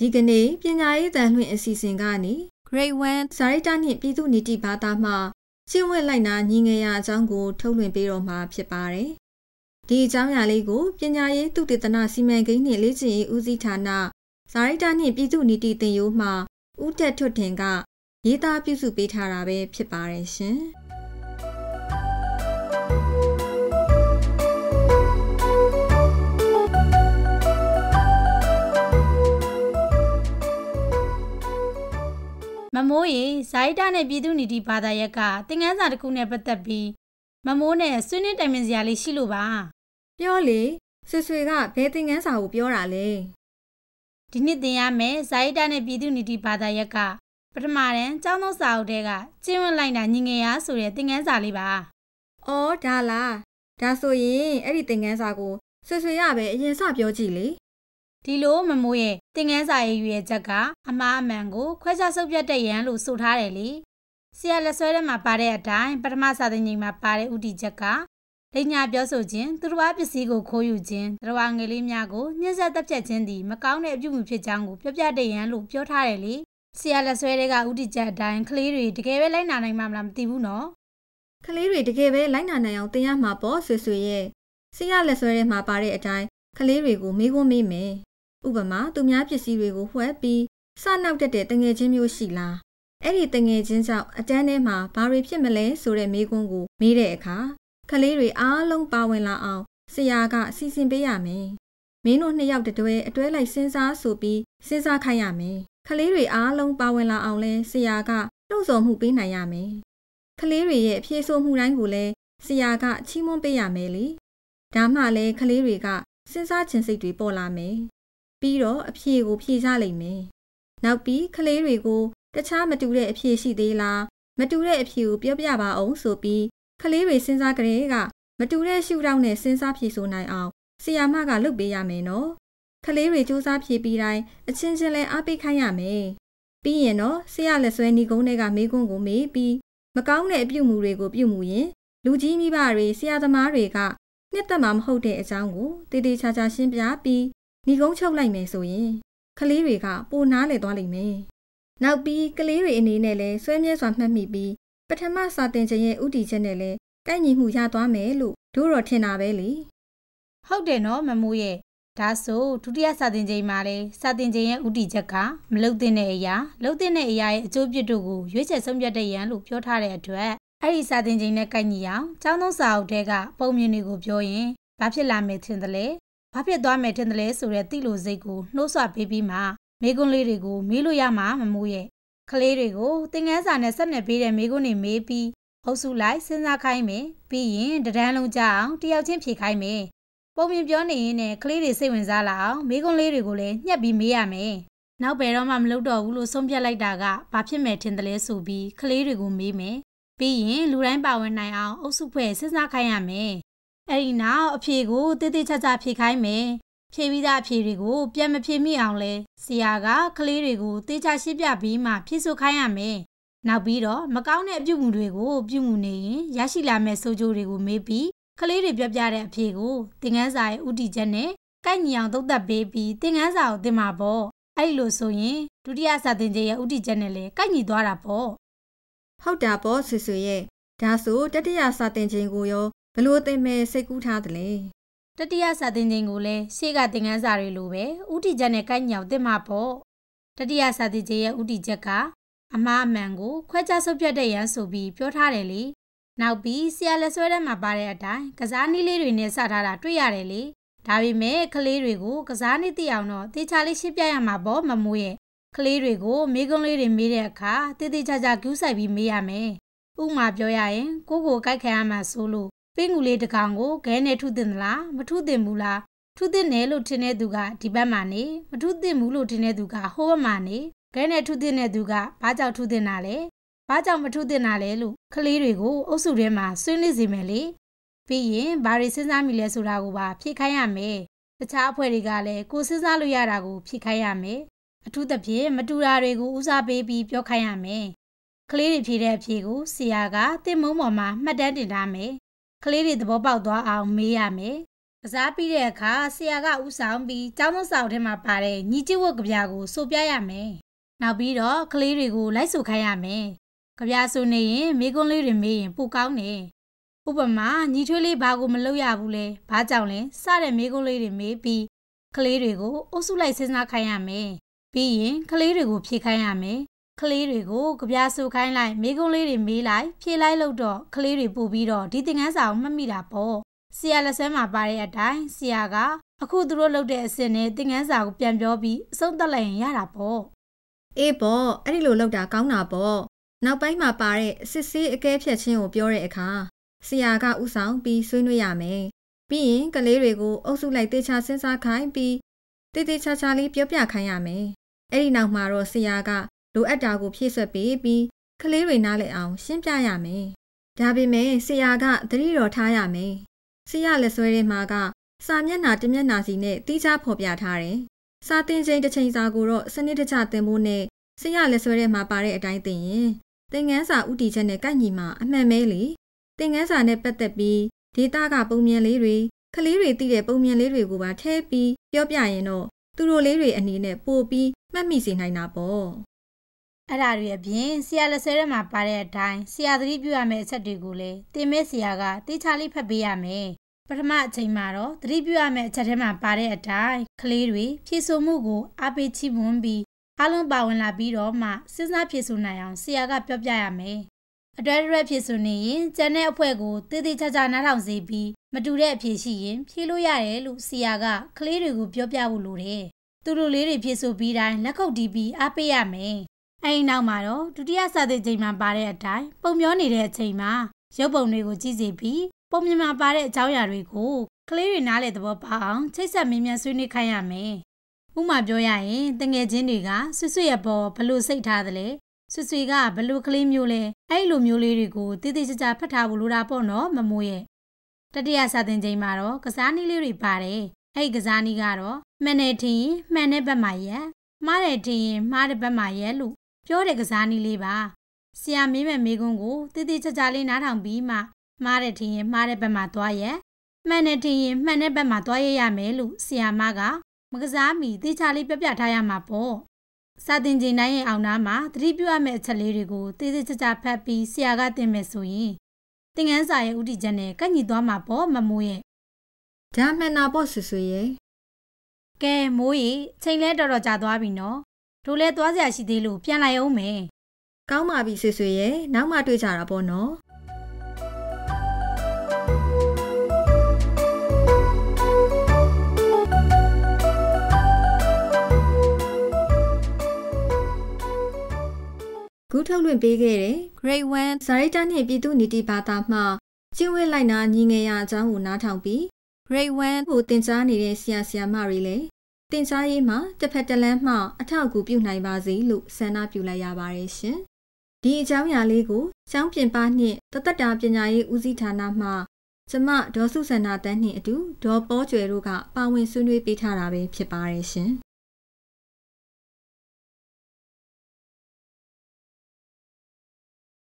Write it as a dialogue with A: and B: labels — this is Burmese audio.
A: ဒီကနေ့ပညာရေးတန်လှင့်အစီအစဉ်ကနေ Grade 1စာရိတ္တနှင့်ပြည်သူနေတိဘာသာမှ ရှင်းဝက်လိုက်နာညီငယ်ရာအကြောင်းကို ထုတ်လွှင့်ပေးတော်မှာဖြစ်ပါတယ်။ဒီအကြောင်းအရာလေးကိုပညာရေးသုတေသနစီမံကိန်းနှင့်လေ့ကျင့်ရေးဦးစီးဌာနစာရိတ္တနှင့်ပြည်သူနေတိသင်ရိုးမှဦးတက်ထွတ်ထင်က ရေးသားပြုစုပေးထားတာပဲဖြစ်ပါတယ်ရှင်။
B: မမိုးရေဇာိတာနဲ့ပြည်သူနေတီဘာသာရက်ကသင်ခန်းစာတစ်ခုနဲ့ပတ်သက်ပြီးမမိုးနဲ့ဆွေးနွေးတိုင်ပင်စရာလေးရှိလို့ပါ ပြောလေဆွေဆွေကဘယ်သင်ခန်းစာကိုပြောတာလဲဒီနှစ်သင်ရမယ်ဇာိတာနဲ့ပြည်သူနေတီဘာသာရက်ကပထမတန်းကျောင်းသုံးစာအုပ်ထဲကကျင်းဝင်လိုက်တာညီငယ်ရဆိုတဲ့သင်ခန်းစာလေးပါအော်ဒါလားဒါဆိုရင်အဲ့ဒီသင်ခန်းစာကိုဆွေဆွေရပဲအရင်စပြောကြည့်လေဒီလိုမမိုးရဲ့တင်ငန်းစာရေးရွေချက်ကအမှားအမှန်ကိုခွဲခြားဆုပ်ပြတ်တဲ့ရန်လို့ဆိုထားတယ်လေဆရာလက်ဆွဲထဲမှာပါတဲ့အတိုင်းပထမစာသင်ချိန်မှာပါတဲ့ဥတီချက်ကလိညာပြောဆိုခြင်းသူတော်ဘာပစ္စည်းကိုခိုးယူခြင်းသူတော်ဘာငွေလေးများကိုညှဉ်းဆဲတပ်ဖြတ်ခြင်းသည်မကောင်းတဲ့အပြုအမူဖြစ်ကြောင်းကိုပြပြတဲ့ရန်လို့ပြောထားတယ်လေဆရာလက်ဆွဲတွေကဥတီချက်အတိုင်းကလေးတွေတကယ်ပဲလိုက်နာနိုင်မှာမလားမသိဘူးနော်
A: ကလေးတွေတကယ်ပဲလိုက်နာနိုင်အောင်တင်ရမှာပေါ့ဆွေဆွေရဲ့ဆရာလက်ဆွဲထဲမှာပါတဲ့အတိုင်းကလေးတွေကိုမေးခွန်းမေးမယ်။ဥပမာသူများပစ္စည်းတွေကိုဝှက်ပြီးစနောက်တက်တဲ့တငယ်ချင်းမျိုးရှိလား။အဲ့ဒီတငယ်ချင်းကြောင့်အတန်းထဲမှာဘာတွေဖြစ်မလဲဆိုတဲ့မေးခွန်းကိုမေးတဲ့အခါကလေးတွေအားလုံးပါဝင်လာအောင်ဆရာက စီစဉ်ပေးရမယ်။မင်းတို့နှစ်ယောက်တတွဲအတွဲလိုက်စဉ်းစားဆိုပြီးစဉ်းစားခိုင်းရမယ်။ကလေးတွေအားလုံးပါဝင်လာအောင်လဲဆရာကတုံ့ဆော်မှုပေးနိုင်ရမယ်။ကလေးတွေရဲ့ဖြည့်ဆို့မှုတိုင်းကိုလည်းဆရာကချီးမွမ်းပေးရမယ်လေ။ဒါမှလည်းကလေးတွေကစဉ်းစားခြင်းစိတ်တွေပေါ်လာမယ်ပြီးတော့အဖြေကိုဖြေကြလိမ့်မယ်။နောက်ပြီးကလေးတွေကိုတခြားမတူတဲ့အဖြေရှိသေးလားမတူတဲ့အဖြေကိုပြောပြပါအောင်ဆိုပြီးကလေးတွေစဉ်းစားကြတဲ့ကမတူတဲ့ရှုထောင့်နဲ့စဉ်းစားဖြေဆိုနိုင်အောင်ဆီယာမကလုပ်ပေးရမယ်နော်။ကလေးတွေစူးစမ်းဖြေပြီးတိုင်းအချင်းချင်းလဲအားပေးခိုင်းရမယ်။ပြီးရင်တော့ဆရာလက်ဆွဲနီကုန်းတွေကမိကွန်းကိုမေးပြီးမကောင်းတဲ့အပြုမူတွေကိုပြုမူရင်လူကြီးမိဘတွေဆရာသမားတွေကနှစ်သက်မှာမဟုတ်တဲ့အကြောင်းကိုတည်တည်ချာချာရှင်းပြပြီးညီကုန်းချုပ်လိုက်မယ်ဆိုရင်ကလေးတွေကပိုနားလည်သွားလိမ့်မယ်။နောက်ပြီးကလေးတွေအနေနဲ့လည်းဆွဲမြဲစွာမှတ်မိပြီးပထမစာသင်ခြင်းရဲ့ဥတီချက်နဲ့လည်းကိုက်ညီမှုရသွားမယ်လို့တို့တေ
B: ာ့ထင်တာပဲလေ။ဟုတ်တယ်နော်မမိုးရဲ့ဒါဆိုဒုတိယစာသင်ချိန်မှာလည်းစာသင်ချိန်ရဲ့ဥတီချက်ကမလုံသင့်တဲ့အရာလုံသင့်တဲ့အရာရဲ့အကျိုးပြစ်တို့ကိုရွေးချယ်ဆုံးဖြတ်တဲ့ရန်လို့ပြောထားတဲ့အတွက်အဲ့ဒီစာသင်ချိန်နဲ့ကိုက်ညီအောင်ကျောင်းသုံးစာအုပ်ထဲကပုံမြင်တွေကိုပြောရင်ဘာဖြစ်လာမယ်ထင်သလဲဘာဖြစ်သွားမယ်ထင်တယ်လဲဆိုတဲ့သိလိုစိတ်ကိုနှိုးဆွပေးပြီးမှမိကွန်းလေးတွေကိုမေးလို့ရမှာမမိုးရဲ့ကလေးတွေကိုသင်ငန်းစာနဲ့ဆက်နေပေးတဲ့မိကွန်းတွေမေးပြီးအုပ်စုလိုက်စဉ်းစားခိုင်းမယ်ပြီးရင်တဒန်းလုံးကြအောင်တယောက်ချင်းဖြေခိုင်းမယ်ပုံမြင်ပြောနေရင်လည်းကလေးတွေစိတ်ဝင်စားလာအောင်မိကွန်းလေးတွေကိုလည်းညှက်ပြီးမေးရမယ်နောက်ဘယ်တော့မှမလုပ်တော့ဘူးလို့ဆုံးဖြတ်လိုက်တာကဘာဖြစ်မယ်ထင်တယ်လဲဆိုပြီးကလေးတွေကိုမေးမယ်ပြီးရင်လူတိုင်းပါဝင်နိုင်အောင်အုပ်စုဖွဲ့စဉ်းစားခိုင်းရမယ်အဲ့ဒီနောက်အဖြေကိုတိတိကျကျဖြေခိုင်းမယ်ဖြေပြီးသားအဖြေတွေကိုပြန်မဖြေမိအောင်လဲဆရာကကလေးတွေကိုတေချာရှင်းပြပြီးမှ ဖြေဆိုခိုင်းရမယ်နောက်ပြီးတော့မကောင်းတဲ့အပြုအမူတွေကိုပြုမူနေရင်ရရှိလာမယ့်ဆိုးကျိုးတွေကိုမေးပြီးကလေးတွေပြောပြတဲ့အဖြေကို သင်ခန်းစာရဲ့ဥတီချက်နဲ့ကိုက်ညီအောင်သုံးသပ်ပေးပြီးသင်ခန်းစာကိုသင်မှာပေါ့အဲ့လိုဆိုရင်ဒုတိယစာသင်ချက်ရဲ့ဥတီချက်နဲ့လည်းကိုက်ညီသွားတာပေါ့
A: ဟုတ်တာပေါ့ဆွေဆွေရဲ့ဒါဆိုတတိယစာသင်ချိန်ကိုရောဘလို့သင်မဲ့စိ
B: တ်ကူးထားတယ်လဲတတိယစာသင်ချိန်ကိုလည်းရှေ့ကသင်ခန်းစာတွေလိုပဲဥတီချက်နဲ့ကိုက်ညောင်သင်မှာပေါ့တတိယစာသင်ချိန်ရဲ့ဥတီချက်ကအမှားအမှန်ကို ခွဲခြားဆုပ်ဖြတ်တဲ့ရန်ဆိုပြီးပြောထားတယ်လေနောက်ပြီးဆရာလက်ဆွဲထဲမှာပါတဲ့အတိုင်းကစားနည်းလေးတွေနဲ့စထားတာတွေ့ရတယ်လေဒါပေမဲ့ကလေးတွေကိုကစားနည်းသိအောင်တော့တေချာလေးရှင်းပြရမှာပေါ့မမိုးရဲ့ကလေးတွေကိုမိကုံးလေးတွေမေးတဲ့အခါတေးသေးချာချာကူးဆိုင်ပြီးမေးရမယ်ဥမာပြောရရင် ကိုကိုကိုက်ခံရမှာဆိုလို့ပင့်ကူလေးတစ်ကောင်ကိုခဲနဲ့ထုတင်သလားမထုတင်ဘူးလားထုတင်တယ်လို့ထင်တဲ့သူကဒီဘက်မှာနေမထုတင်ဘူးလို့ထင်တဲ့သူကဟိုဘက်မှာနေခဲနဲ့ထုတင်တဲ့သူကဘာကြောင့်ထုတင်တာလဲဘာကြောင့်မထုတင်တာလဲလို့ကလေးတွေကိုအုပ်စုထဲမှာဆွေးနွေးစီမယ်လေပြီးရင်ဘာတွေစဉ်းစားမိလဲဆိုတာကိုပါဖြေခိုင်းရမယ်တခြားအဖွဲ့တွေကလည်းကိုစဉ်းစားလို့ရတာကိုဖြေခိုင်းရမယ်အထူးသဖြင့်မတူတာတွေကိုဦးစားပေးပြီးပြောခိုင်းရမယ်ကလေးတွေဖြေတဲ့အဖြေကိုဆရာကတင်မုံပေါ်မှာမှတ်တမ်းတင်ထားမယ်ကလေးတွေသဘောပေါက်သွားအောင်မေးရမယ်။ကစားပြီးတဲ့အခါဆရာကဥဆောင်ပြီးကျောင်းသုံးဆောင်ထဲမှာပါတဲ့ညီကျစ်ဝတ်ကြပြာကိုစုပြရမယ်။နောက်ပြီးတော့ကလေးတွေကိုလိုက်စုခိုင်းရမယ်။ကြပြာစုနေရင်မိကွန်းလေးတွေမေးရင်ပိုကောင်းတယ်။ဥပမာညီထွေးလေးဘာကိုမလုပ်ရဘူးလဲ။ဘာကြောင့်လဲ။စတဲ့မိကွန်းလေးတွေမေးပြီးကလေးတွေကိုအုပ်စုလိုက်စဉ်းစားခိုင်းရမယ်။ပြီးရင်ကလေးတွေကိုဖြေခိုင်းရမယ်ကလေးတွေကိုကြပြဆူခိုင်းလိုက်မိကုံးလေးတွေမေးလိုက်ဖြေလိုက်လို့တော့ကလေးတွေပူပြီးတော့ဒီသင်ခန်းစာကိုမှတ်မိတာပေါ့ဆရာလက်ဆဲမှာပါတဲ့အတိုင်းဆရာကအခုသူတို့လုပ်တဲ့အစင်နဲ့သင်ခန်းစာကိုပြန်ပြောပြီးအဆုံးသတ်လိုက်ရင်ရတာပေါ့
A: အေးပေါ့အဲ့ဒီလိုလုပ်တာကောင်းတာပေါ့နောက်ပိုင်းမှာပါတဲ့စစ်စေးအကဲဖြတ်ခြင်းကိုပြောတဲ့အခါဆရာကဥဆောင်ပြီးဆွေးနွေးရမယ်ပြီးရင်ကလေးတွေကိုအုပ်စုလိုက်တေချာစဉ်းစားခိုင်းပြီးတေတေချာချာလေးပြောပြခိုင်းရမယ်အဲ့ဒီနောက်မှာတော့ဆရာကလိုအပ်တာကိုဖြည့်ဆွက်ပေးပြီးကလေးတွေနားလည်အောင် ရှင်းပြရမယ်။ဒါပေမဲ့ဆရာကသတိတော်ထားရမယ်။ဆရာလက်ဆွဲထဲမှာက စာမျက်နှာတစ်မျက်နှာစီနဲ့တိကျဖော်ပြထားတယ်။စာသင်ချိန်တစ်ချိန်စာကိုတော့စနစ်တကျသင်ဖို့နဲ့ဆရာလက်ဆွဲထဲမှာပါတဲ့အတိုင်းသင်ရင်သင်ငန်းစာဥတီချက်နဲ့ကိုက်ညီမှာအမှန်ပဲလေ။သင်ငန်းစာနဲ့ပတ်သက်ပြီးဒေတာကပုံမြင်လေးတွေကလေးတွေသိတဲ့ပုံမြင်လေးတွေကိုပါထည့်ပြီးပြောပြရင်တော့သူတို့လေးတွေအနေနဲ့ပို့ပြီးမှတ်မိစေနိုင်တာပေါ့
B: အဲ့ဒါတွေအပြင်ဆရာလက်ဆဲထဲမှာပါတဲ့အတိုင်းဆရာသတိပြုရမယ့်အချက်တွေကိုလည်းတင်မဲ့ဆရာကတိကျလေးဖတ်ပေးရမယ်ပထမအချိန်မှာတော့သတိပြုရမယ့်အချက်ထဲမှာပါတဲ့အတိုင်းကလေးတွေဖြည့်ဆို့မှုကိုအားပေးချီးမွမ်းပြီးအလုံးပါဝင်လာပြီးတော့မှစဉ်းစားဖြည့်ဆို့နိုင်အောင်ဆရာကပြောပြရမယ်အတွဲတွဲဖြစ်ဆိုနေရင်ကျန်တဲ့အဖွဲ့ကိုတည်တည်ချာချာနားထောင်စေပြီးမတူတဲ့အဖြစ်ရှိရင်ဖြေလို့ရတယ်လို့ဆရာကကလေးတွေကိုပြောပြဖို့လိုတယ်။သူတို့လေးတွေဖြေဆိုပြီးတိုင်းလက်ခုပ်တီးပြီးအားပေးရမယ်အဲဒီနောက်မှာတော့ဒုတိယစာသင်ချိန်မှာပါတဲ့အတိုင်းပုံပြောနေတဲ့အချိန်မှာရုပ်ပုံတွေကိုကြည့်စီပြီးပုံမြင်မှာပါတဲ့အကြောင်းအရာတွေကိုကလေးတွေနားလည်သဘောပေါက်အောင်ချိတ်ဆက်မင်းမြန်ဆွေးနွေးခိုင်းရမယ်။ဥမာပြောရရင်တငယ်ချင်းတွေကဆွဆွရပေါ်ဘလို့စိတ်ထားသလဲဆွဆွေကဘလို့ကလေးမျိုးလဲအဲ့လိုမျိုးလေးတွေကိုတည်တည်ကြကြဖတ်ထားဖို့လိုတာပေါ့နော်မမိုးရဲ့။တတိယစာသင်ချိန်မှာတော့ကစားနည်းလေးတွေပါတယ်။အဲ့ဒီကစားနည်းကတော့မှန်တယ်ထင်ရင်မှန်တဲ့ဘက်မှာရက်မှားတယ်ထင်ရင်မှားတဲ့ဘက်မှာရက်လို့ပြောတဲ့ကစားနည်းလေးပါဆရာမင်းမဲ့မိကုန်းကိုတည်တည်ကြကြလေးနားထောင်ပြီးမှမှားတဲ့ထင်ရင်မှားတဲ့ဘက်မှာသွားရဲမှန်တဲ့ထင်ရင်မှန်တဲ့ဘက်မှာသွားရရမယ်လို့ဆရာမက မကစားမီတေချာလေးပြပြထားရမှာပေါ့စာတင်ချိန်တိုင်းရင်အောင်သားမှာသတိပြုရမယ့်အချက်လေးတွေကိုတည်တည်ကြကြဖတ်ပြီးဆရာကတင်မယ်ဆိုရင်သင်ခန်းစာရဲ့ဥတီချက်နဲ့ကန့်ညီသွားမှာပေါ့မမိုးရဲ့ဒါမှန်တာပေါ့ဆူဆူရဲ့ကဲမိုးရေချိန်လဲတော်တော်ကြာသွားပြီနော်တို့လဲသွားစရာရှိသေးလို့ပြန်လိုက်အောင်မယ်။ကောင်းပါပြီဆွေဆွေရဲ့
A: နောက်မှတွေ့ကြတာပေါ့နော်။ကူးထုတ်လွှင့်ပေးခဲ့တဲ့ Grade 1ဇာရိတနှင့်ပြည်သူနီတိဘာသာမှကျင့်ဝတ်လိုက်နာညီငယ်ရာအကြောင်းကိုနားထောင်ပြီး Grade 1ကိုသင်ကြားနေတဲ့ဆရာဆရာမတွေလည်းတင် जा ရေးမှာတစ်ဖက်တစ်လမ်းမှအထောက်အကူပြုနိုင်ပါစေလို့ဆန္ဒပြုလိုက်ရပါတယ်ရှင်။ဒီအကြောင်းအရာလေးကိုကျောင်းပြင်ပနှင့်တသက်တာပညာရေးဦးစီးဌာနမှကျမဒေါ်စုစန္ဒာတန်းနှင့်အတူဒေါ်ပေါကျွယ်တို့ကပါဝင်ဆွေးနွေးပေးထားတာပဲဖြစ်ပါတယ်ရှင်။